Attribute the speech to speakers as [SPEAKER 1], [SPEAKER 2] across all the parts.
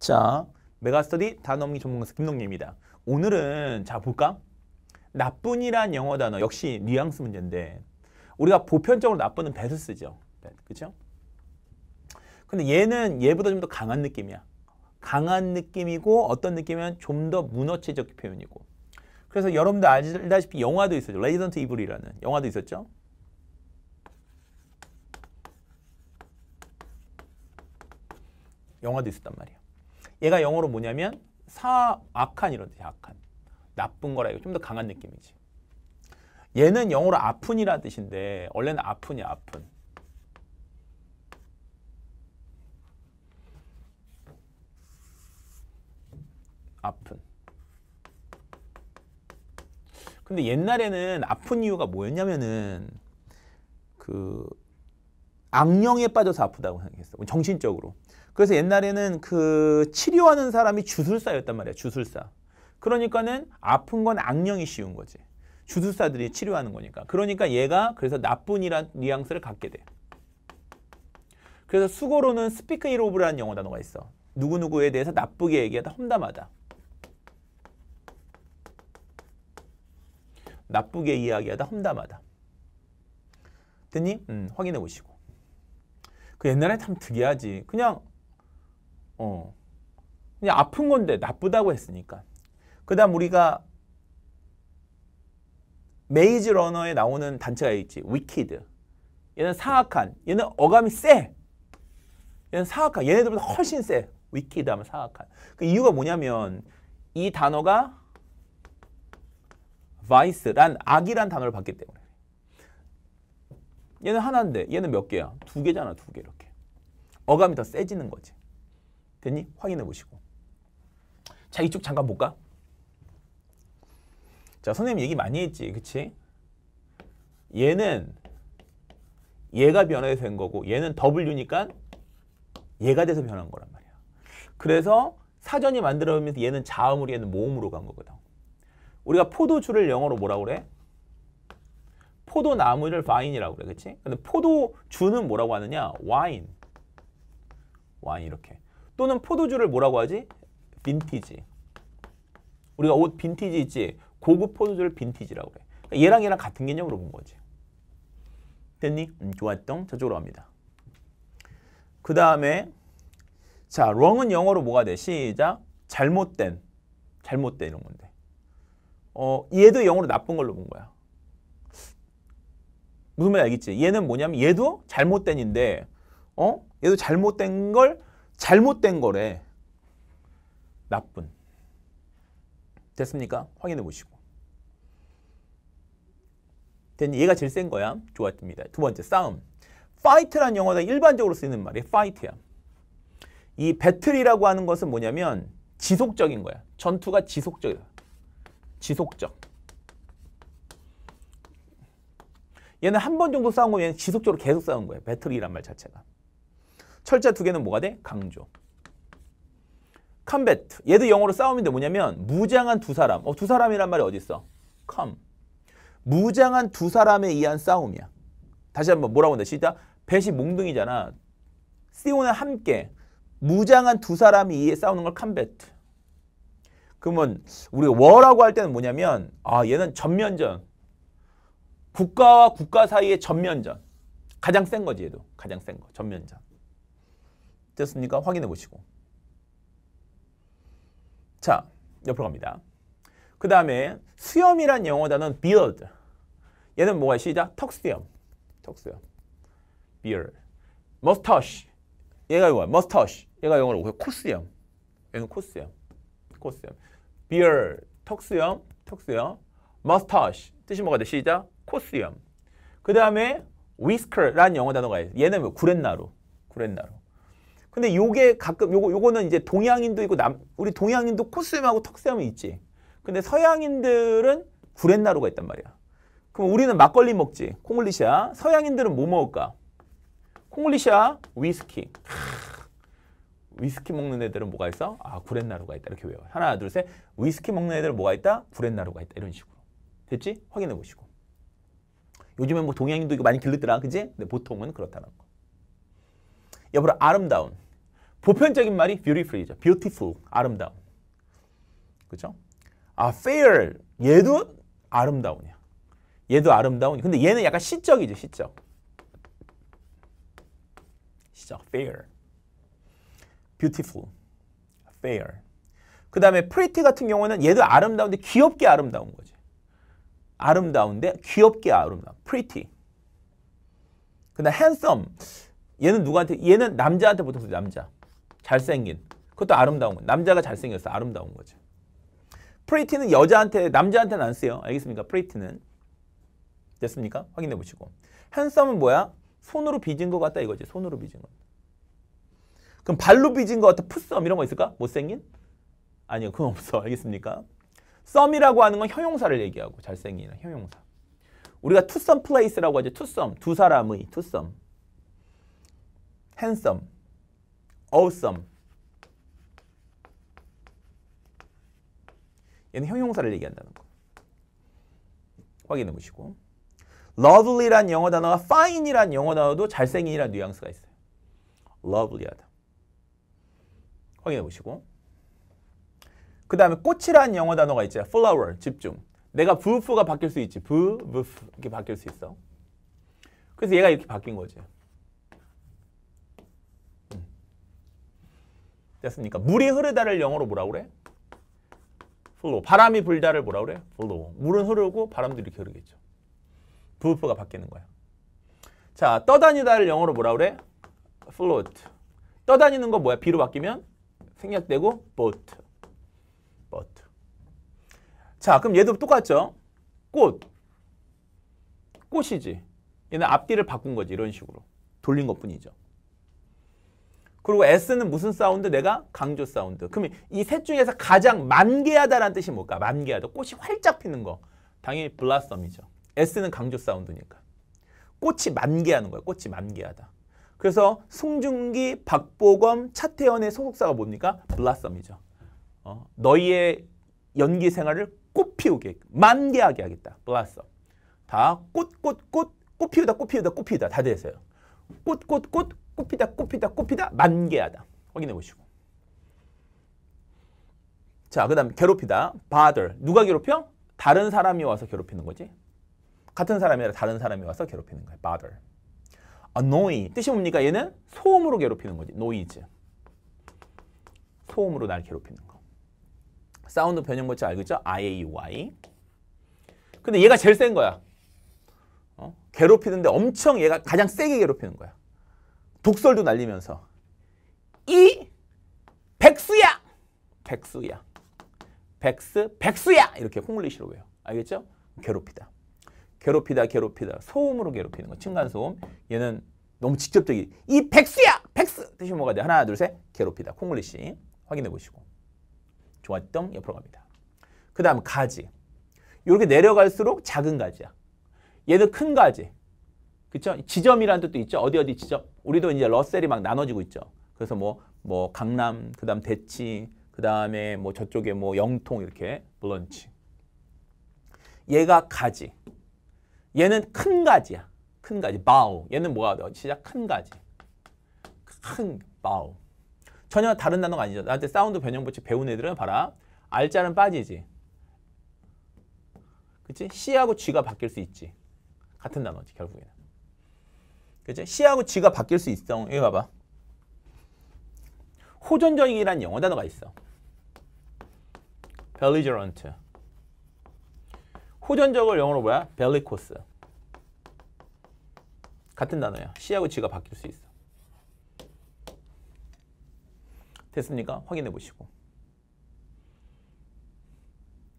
[SPEAKER 1] 자, 메가스터디 단어명기 전문가김동기입니다 오늘은 자 볼까? 나쁜이란 영어 단어 역시 뉘앙스 문제인데 우리가 보편적으로 나쁜은 배스 쓰죠. 그렇죠? 근데 얘는 얘보다 좀 더 강한 느낌이야. 강한 느낌이고 어떤 느낌이면 좀 더 문어체적 표현이고 그래서 여러분들 알다시피 영화도 있었죠. 레지던트 이블이라는 영화도 있었죠. 영화도 있었단 말이야. 얘가 영어로 뭐냐면 사 악한 이런 뜻이야. 악한. 나쁜 거라 이거 좀 더 강한 느낌이지. 얘는 영어로 아픈이라 뜻인데 원래는 아픈이야. 아픈. 아픈. 근데 옛날에는 아픈 이유가 뭐였냐면은 그 악령에 빠져서 아프다고 생각했어. 정신적으로. 그래서 옛날에는 그 치료하는 사람이 주술사였단 말이야. 주술사. 그러니까는 아픈 건 악령이 쉬운 거지. 주술사들이 치료하는 거니까. 그러니까 얘가 그래서 나쁜 이란 뉘앙스를 갖게 돼. 그래서 수고로는 스피크 이로브라는 영어 단어가 있어. 누구누구에 대해서 나쁘게 얘기하다 험담하다. 나쁘게 이야기하다 험담하다. 됐니? 음, 확인해 보시고. 그 옛날에 참 특이하지. 그냥 어 그냥 아픈 건데 나쁘다고 했으니까. 그다음 우리가 메이즈 러너에 나오는 단체가 있지. 위키드. 얘는 사악한. 얘는 어감이 세. 얘는 사악한. 얘네들보다 훨씬 세. 위키드 하면 사악한. 그 이유가 뭐냐면 이 단어가 vice란 악이란 단어를 봤기 때문에. 얘는 하나인데 얘는 몇 개야? 두 개잖아, 두 개 이렇게. 어감이 더 세지는 거지. 됐니? 확인해 보시고. 자, 이쪽 잠깐 볼까? 자, 선생님 얘기 많이 했지, 그치? 얘는 얘가 변해서 된 거고 얘는 W니까 얘가 돼서 변한 거란 말이야. 그래서 사전이 만들어지면서 얘는 자음으로 얘는 모음으로 간 거거든. 우리가 포도주를 영어로 뭐라 그래? 포도나무를 바인이라고 그래. 그렇 근데 포도주는 뭐라고 하느냐? 와인. 와인 이렇게. 또는 포도주를 뭐라고 하지? 빈티지. 우리가 옷 빈티지 있지? 고급 포도주를 빈티지라고 그래. 그러니까 얘랑 얘랑 같은 개념으로 본 거지. 됐니? 음, 좋았던 저쪽으로 갑니다. 그 다음에 자, wrong은 영어로 뭐가 돼? 시작. 잘못된. 잘못된 이런 건데. 어, 얘도 영어로 나쁜 걸로 본 거야. 무슨 말인지 알겠지? 얘는 뭐냐면 얘도 잘못된 인데 어? 얘도 잘못된 걸 잘못된 거래. 나쁜. 됐습니까? 확인해 보시고. 얘가 제일 센 거야. 좋았습니다. 두 번째, 싸움. f i g 란 영어다 일반적으로 쓰이는 말이 f i g 야이 배틀이라고 하는 것은 뭐냐면 지속적인 거야. 전투가 지속적이야. 지속적. 얘는 한 번 정도 싸운 거면 얘는 지속적으로 계속 싸운 거예요. 배틀이란 말 자체가. 철자 두 개는 뭐가 돼? 강조. 컴베트. 얘도 영어로 싸움인데 뭐냐면 무장한 두 사람. 어, 두 사람이란 말이 어디 있어? 컴. 무장한 두 사람에 의한 싸움이야. 다시 한번 뭐라고 한다. 시작. 배시 몽둥이잖아. 시오는 함께 무장한 두 사람이 이에 싸우는 걸 컴베트. 그러면 우리가 워라고 할 때는 뭐냐면 아 얘는 전면전 국가와 국가 사이의 전면전. 가장 센 거지 얘도. 가장 센 거. 전면전. 됐습니까? 확인해 보시고. 자, 옆으로 갑니다. 그 다음에 수염이란 영어 단어는 beard. 얘는 뭐가 시작? 턱수염. 턱수염. beard. mustache. 얘가 영어야. mustache. 얘가 영어로 오고 코수염. 얘는 코수염. 코수염. beard. 턱수염. 턱수염. mustache. 뜻이 뭐가 돼? 시작. 코스염. 그 다음에 whisker라는 영어 단어가 있어요. 얘는 뭐 구렛나루, 구렛나루. 근데 요게 가끔 요거 요거는 이제 동양인도 있고 남 우리 동양인도 코스염하고 턱수염이 있지. 근데 서양인들은 구렛나루가 있단 말이야. 그럼 우리는 막걸리 먹지. 콩글리샤 서양인들은 뭐 먹을까? 콩글리샤 위스키. 위스키 먹는 애들은 뭐가 있어? 아, 구렛나루가 있다. 이렇게 외워요. 하나, 둘, 셋. 위스키 먹는 애들은 뭐가 있다? 구렛나루가 있다. 이런 식으로. 됐지? 확인해 보시고. 요즘에 뭐 동양인도 이거 많이 길르더라. 그지? 근데 보통은 그렇다는 거. 옆으로 아름다운. 보편적인 말이 beautiful이죠. beautiful, 아름다운. 그죠? 아, fair, 얘도 아름다운이야. 얘도 아름다운. 근데 얘는 약간 시적이죠, 시적. 시적, fair. beautiful, fair. 그 다음에 pretty 같은 경우는 얘도 아름다운데 귀엽게 아름다운 거죠. 아름다운데 귀엽게 아름다운. pretty. 근데 handsome. 얘는 누구한테? 얘는 남자한테 보통 쓰죠. 남자. 잘생긴. 그것도 아름다운 거. 남자가 잘생겼어. 아름다운 거지. pretty는 여자한테, 남자한테는 안 쓰요. 알겠습니까? pretty는. 됐습니까? 확인해 보시고. handsome은 뭐야? 손으로 빚은 것 같다 이거지. 손으로 빚은 것. 그럼 발로 빚은 것 같아. 풋썸 이런 거 있을까? 못생긴? 아니요. 그건 없어. 알겠습니까? 썸이라고 하는 건 형용사를 얘기하고 잘생기는 형용사. 우리가 투썸 플레이스라고 하죠. 투썸. 두 사람의 투썸. h a n d 얘는 형용사를 얘기한다는 거. 확인해 보시고. lovely란 영어 단어와 fine이란 영어 단어도 잘생긴이란 뉘앙스가 있어요. lovely하다. 확인해 보시고. 그 다음에 꽃이란 영어 단어가 있잖 flower, 집중. 내가 부프가 바뀔 수 있지. 부, 부프 이렇게 바뀔 수 있어. 그래서 얘가 이렇게 바뀐 거지. 음. 됐습니까? 물이 흐르다를 영어로 뭐라 그래? flow. 바람이 불다를 뭐라 그래? flow. 물은 흐르고 바람도 이렇게 흐르겠죠. 부프가 바뀌는 거야. 자, 떠다니다를 영어로 뭐라 그래? float. 떠다니는 거 뭐야? 비로 바뀌면 생략되고 boat. 자, 그럼 얘도 똑같죠? 꽃. 꽃이지. 얘는 앞뒤를 바꾼 거지. 이런 식으로. 돌린 것 뿐이죠. 그리고 S는 무슨 사운드? 내가 강조 사운드. 그러면 이 셋 중에서 가장 만개하다라는 뜻이 뭘까? 만개하다. 꽃이 활짝 피는 거. 당연히 블라썸이죠. S는 강조 사운드니까. 꽃이 만개하는 거야. 꽃이 만개하다. 그래서 송중기, 박보검, 차태현의 소속사가 뭡니까? 블라썸이죠. 어, 너희의 연기 생활을 꽃 피우게 만개하게 하겠다. 블라썸. 다 꽃, 꽃, 꽃, 꽃 피우다, 꽃 피우다, 꽃 피우다 다 되세요. 꽃, 꽃, 꽃, 꽃 피다, 꽃 피다, 꽃 피다, 만개하다. 확인해 보시고. 자, 그 다음 괴롭히다. bother. 누가 괴롭혀? 다른 사람이 와서 괴롭히는 거지. 같은 사람이 아니라 다른 사람이 와서 괴롭히는 거야. bother. annoy. 뜻이 뭡니까? 얘는 소음으로 괴롭히는 거지. noise. 소음으로 날 괴롭히는 거. 사운드 변형 물자 알겠죠? IAY. 근데 얘가 제일 센 거야. 어? 괴롭히는데 엄청 얘가 가장 세게 괴롭히는 거야. 독설도 날리면서. 이 백수야! 백수야. 백스, 백수야! 이렇게 콩글리시로 외요. 알겠죠? 괴롭히다. 괴롭히다, 괴롭히다. 소음으로 괴롭히는 거. 층간소음. 얘는 너무 직접적이. 이 백수야! 백스! 뜻이 뭐가 돼? 하나, 둘, 셋. 괴롭히다. 콩글리시. 확인해 보시고. 좋았던 옆으로 갑니다. 그 다음 가지. 이렇게 내려갈수록 작은 가지야. 얘는 큰 가지. 그쵸? 지점이라는 뜻도 있죠. 어디 어디 지점. 우리도 이제 러셀이 막 나눠지고 있죠. 그래서 뭐, 뭐 강남, 그 다음 대치, 그 다음에 뭐 저쪽에 뭐 영통 이렇게 블런치. 얘가 가지. 얘는 큰 가지야. 큰 가지. 바우. 얘는 뭐가 시작? 큰 가지. 큰 바우. 전혀 다른 단어가 아니죠. 나한테 사운드 변형 법칙 배운 애들은 봐라. R자는 빠지지. 그치? C하고 G가 바뀔 수 있지. 같은 단어지 결국에는. 그치? C하고 G가 바뀔 수 있어. 여기 봐봐. 호전적이라는 영어 단어가 있어. belligerent. 호전적을 영어로 뭐야? bellicose. 같은 단어야. C하고 G가 바뀔 수 있어. 됐습니까? 확인해 보시고.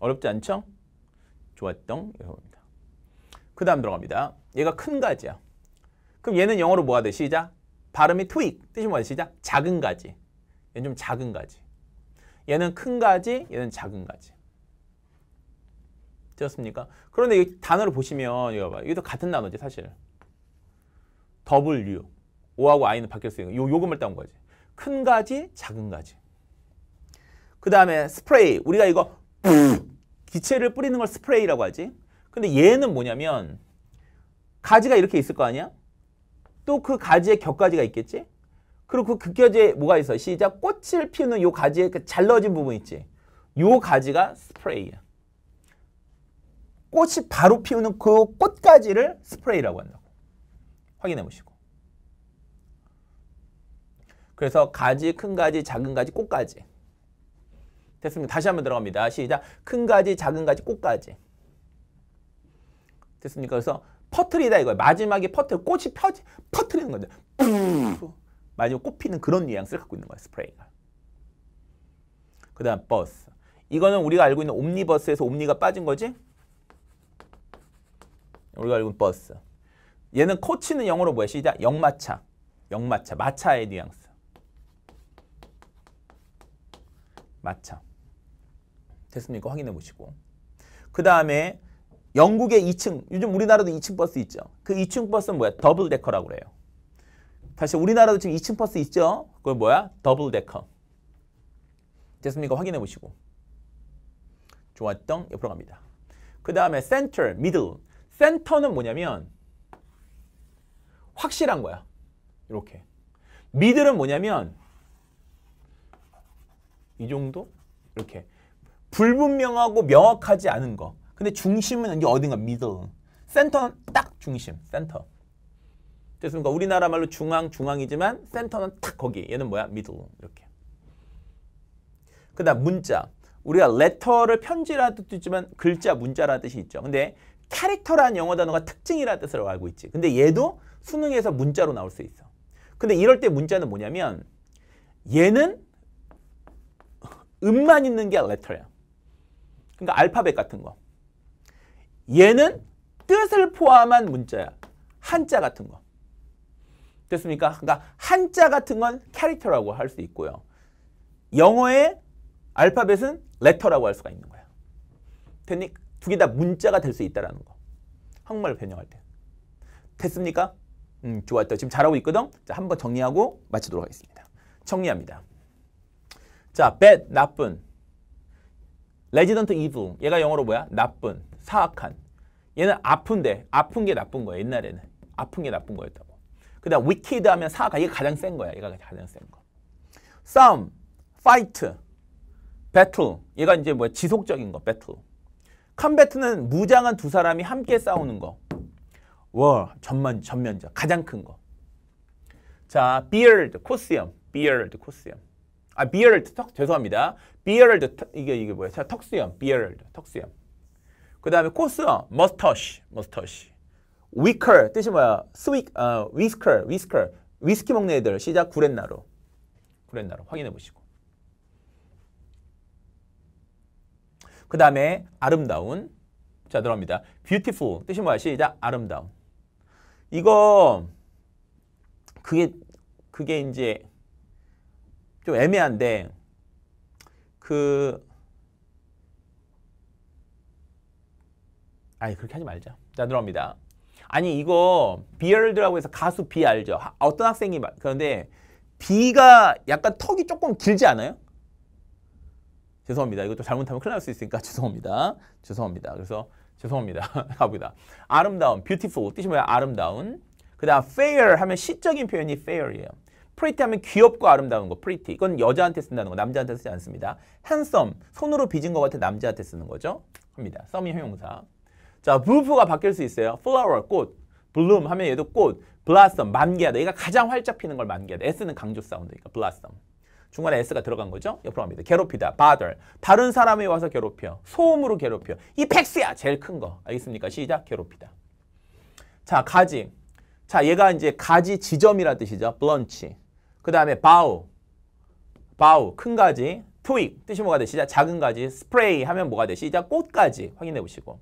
[SPEAKER 1] 어렵지 않죠? 좋았던 이겁니다. 그 다음 들어갑니다. 얘가 큰 가지야. 그럼 얘는 영어로 뭐가 돼? 시작. 발음이 tweak. 뜻이 뭐야? 시작. 작은 가지. 얘는 좀 작은 가지. 얘는 큰 가지, 얘는 작은 가지. 되었습니까? 그런데 이 단어를 보시면 이거 봐. 이것도 같은 단어지 사실. W. O하고 I는 바뀌었으니까 요 요금을 따온 거지. 큰 가지, 작은 가지. 그 다음에 스프레이. 우리가 이거 기체를 뿌리는 걸 스프레이라고 하지. 근데 얘는 뭐냐면 가지가 이렇게 있을 거 아니야? 또 그 가지에 겹가지가 있겠지? 그리고 그곁에 뭐가 있어? 시작. 꽃을 피우는 요 가지에 그 잘라진 부분 있지? 요 가지가 스프레이야. 꽃이 바로 피우는 그 꽃가지를 스프레이라고 한다고. 확인해 보시고. 그래서 가지, 큰 가지, 작은 가지, 꽃가지. 됐습니다. 다시 한번 들어갑니다. 시작. 큰 가지, 작은 가지, 꽃가지. 됐습니까? 그래서 퍼트리다 이거예요. 마지막에 퍼트 꽃이 펴지 퍼트리는 건데 마지막 꽃 피는 그런 뉘앙스를 갖고 있는 거예요. 스프레이가. 그다음 버스. 이거는 우리가 알고 있는 옴니버스에서 옴니가 빠진 거지? 우리가 알고 있는 버스. 얘는 코치는 영어로 뭐야? 시작. 역마차. 역마차. 마차의 뉘앙스. 맞죠? 됐습니까? 확인해 보시고. 그 다음에 영국의 2층, 요즘 우리나라도 2층 버스 있죠. 그 2층 버스는 뭐야? 더블 데커라고 그래요. 다시 우리나라도 지금 2층 버스 있죠? 그걸 뭐야? 더블 데커. 됐습니까? 확인해 보시고. 좋았던 옆으로 갑니다. 그 다음에 센 e n t e 센터는 뭐냐면 확실한 거야. 이렇게. 미들은 뭐냐면 이 정도? 이렇게. 불분명하고 명확하지 않은 거. 근데 중심은 이게 어딘가 미들. 센터는 딱 중심, 센터. 됐습니까? 우리나라 말로 중앙, 중앙이지만 센터는 딱 거기. 얘는 뭐야? 미들. 이렇게. 그 다음 문자. 우리가 레터를 편지라는 뜻도 있지만 글자, 문자라는 뜻이 있죠. 근데 캐릭터라는 영어 단어가 특징이라는 뜻으로 알고 있지. 근데 얘도 수능에서 문자로 나올 수 있어. 근데 이럴 때 문자는 뭐냐면 얘는 음만 있는 게 letter야. 그러니까 알파벳 같은 거. 얘는 뜻을 포함한 문자야. 한자 같은 거. 됐습니까? 그러니까 한자 같은 건 캐릭터라고 할 수 있고요. 영어의 알파벳은 레터라고 할 수가 있는 거야. 됐니? 두 개 다 문자가 될 수있다는 거. 한국말로 변형할 때. 됐습니까? 음, 좋았다. 지금 잘하고 있거든? 자, 한번 정리하고 마치도록 하겠습니다. 정리합니다. 자, bad, 나쁜. resident evil. 얘가 영어로 뭐야? 나쁜, 사악한. 얘는 아픈데, 아픈 게 나쁜 거야, 옛날에는. 아픈 게 나쁜 거였다고. 그 다음, wicked 하면 사악한. 얘가 가장 센 거야, 얘가 가장 센 거. some, fight, battle. 얘가 이제 뭐야? 지속적인 거, battle. 컴배트는 무장한 두 사람이 함께 싸우는 거. 워, 전면, 전면적 가장 큰 거. 자, beard, 코스염. beard, 코스염. 아, 비어 a r d 턱, 죄송합니다. 비어 a r d 이게, 이게 뭐야? 자, 턱수염, b e a r 턱수염. 그 다음에 코수염, mustache, m u 뜻이 뭐야? 스윅, 어, w h i s k e 위스키 먹는 애들, 시작, 구렛나루. 구렛나루, 확인해 보시고. 그 다음에 아름다운. 자, 들어갑니다. b e a 뜻이 뭐야? 시작, 아름다운. 이거, 그게, 그게 이제, 좀 애매한데 그 아니 그렇게 하지 말자. 자들어옵니다 아니 이거 비열드라고 해서 가수 비 알죠? 어떤 학생이 말 그런데 비가 약간 턱이 조금 길지 않아요? 죄송합니다. 이것도 잘못하면 큰일 날 수 있으니까 죄송합니다. 죄송합니다. 그래서 죄송합니다. 가보다 아름다운, beautiful 뜻이 뭐야? 아름다운. 그 다음 fair 하면 시적인 표현이 fair이에요. 프리티 하면 귀엽고 아름다운 거 프리티 이건 여자한테 쓴다는 거 남자한테 쓰지 않습니다 한썸 손으로 빚은 것 같아 남자한테 쓰는 거죠 합니다 썸이 형용사 자 블루프가 바뀔 수 있어요 flower 꽃 bloom 하면 얘도 꽃 blossom 만개하다 얘가 가장 활짝 피는 걸 만개하다 s는 강조 사운드니까 blossom 중간에 S가 들어간 거죠? 옆으로 갑니다. 괴롭히다, bother. 다른 사람이 와서 괴롭혀. 소음으로 괴롭혀. 이 팩스야! 제일 큰 거. 알겠습니까? 시작. 괴롭히다. 자, 가지. 자, 얘가 이제 가지 지점이라 뜻이죠. 브런치. 그 다음에 바우, 바우, 큰 가지, 투익 뜻이 뭐가 되시죠? 작은 가지, 스프레이 하면 뭐가 되시죠? 꽃까지 확인해 보시고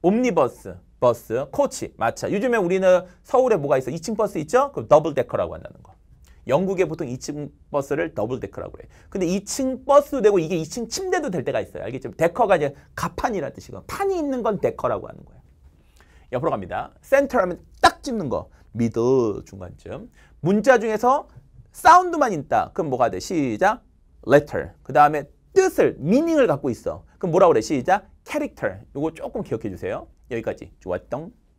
[SPEAKER 1] 옴니버스, 버스, 코치, 마차. 요즘에 우리는 서울에 뭐가 있어? 2층 버스 있죠? 그럼 더블 데커라고 한다는 거. 영국에 보통 2층 버스를 더블 데커라고 그래. 근데 2층 버스도 되고 이게 2층 침대도 될 때가 있어요. 알겠죠? 데커가 이제 가판이라는 뜻이고 판이 있는 건 데커라고 하는 거예요. 옆으로 갑니다. 센터 하면 딱찍는 거. 미드 중간쯤. 문자 중에서 사운드만 있다. 그럼 뭐가 돼? 시작. letter. 그 다음에 뜻을, 미닝을 갖고 있어. 그럼 뭐라 그래? 시작. character. 요거 조금 기억해 주세요. 여기까지. 좋았던.